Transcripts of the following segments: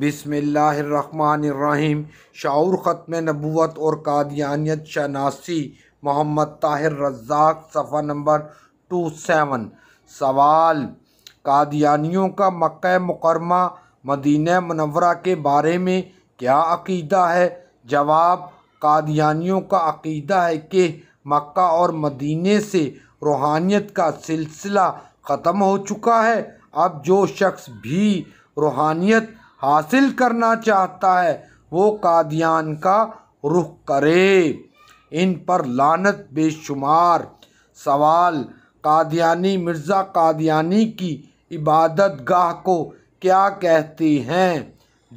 बिसमीम शाऊर ख़त्म नबूत और कादियानियत शनासी मोहम्मद ताहिर रजाक सफ़ा नंबर टू सेवन सवाल कादियानियों का मक् मुकरमा मदीन मनवरा के बारे में क्या अकीदा है जवाब कादियानियों का अकीदा है कि मक्का और मदीने से रूहानियत का सिलसिला ख़त्म हो चुका है अब जो शख्स भी रूहानियत हासिल करना चाहता है वो कादियान का रुख करे इन पर लानत बेशुमार सवाल कादियानी मिर्ज़ा कादियानी की इबादत गाह को क्या कहती हैं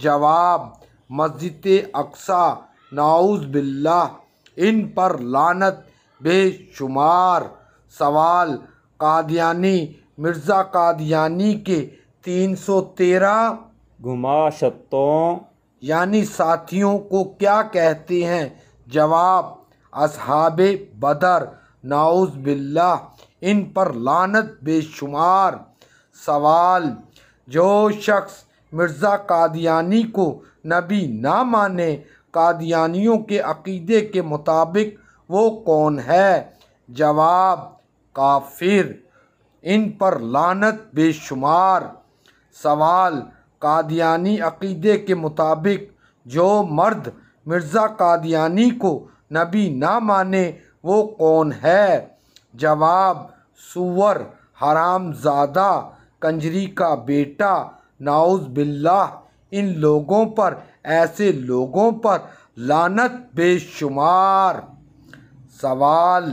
जवाब मस्जिद अक्सा नाउज़ बिल्ला इन पर लानत बेशुमार सवाल कादियानी मिर्ज़ा कादियानी के तीन सौ तेरह घुमा यानी साथियों को क्या कहते हैं जवाब अब बदर नाउज बिल्ला इन पर लानत बेशुमार सवाल जो शख्स मिर्ज़ा कादियानी को नबी ना माने कादियानियों के अकीदे के मुताबिक वो कौन है जवाब काफिर इन पर लानत बेशुमार सवाल कादियानी अकीदे के मुताबिक जो मर्द मिर्ज़ा कादियानी को नबी ना माने वो कौन है जवाब सुअर हरामजादा कंजरी का बेटा नाउज़ बिल्ला इन लोगों पर ऐसे लोगों पर लानत बेशुमार सवाल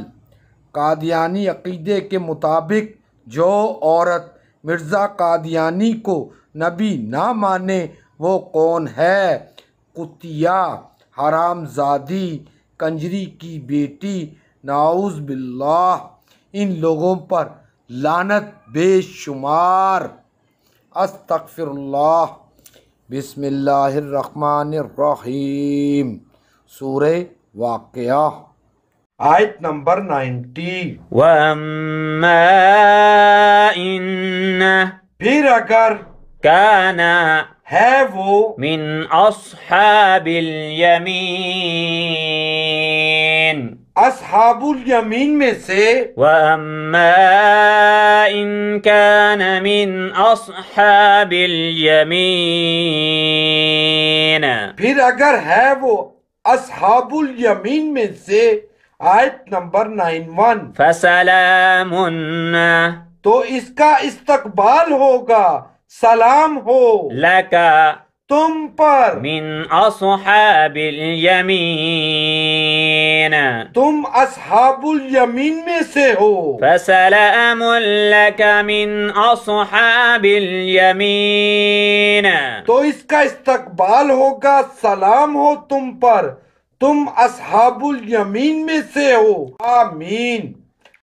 कादियानी अकीदे के मुताबिक जो औरत मिर्ज़ा कादियानी को नबी ना माने वो कौन है कुतिया हरामजादी कंजरी की बेटी नाउज़ बिल्ला इन लोगों पर लानत बेशुमार अस्तफ़िरल्ला बसमीम सूर वाक़ आयत नंबर नाइन्टी फिर अगर كان هافو من أصحاب اليمين أصحاب اليمين में وأما إن كان من أصحاب اليمين پھر اگر है أصحاب اليمين में से आयत नंबर 91 تو اس کا استقبال ہوگا सलाम हो लका तुम पर मिन असहाबिल यमीन तुम असहाबुल यमीन में से हो मिन असहाबिल यमीन तो इसका इस्तकबाल होगा सलाम हो तुम पर तुम असहाबुल यमीन में से हो आमीन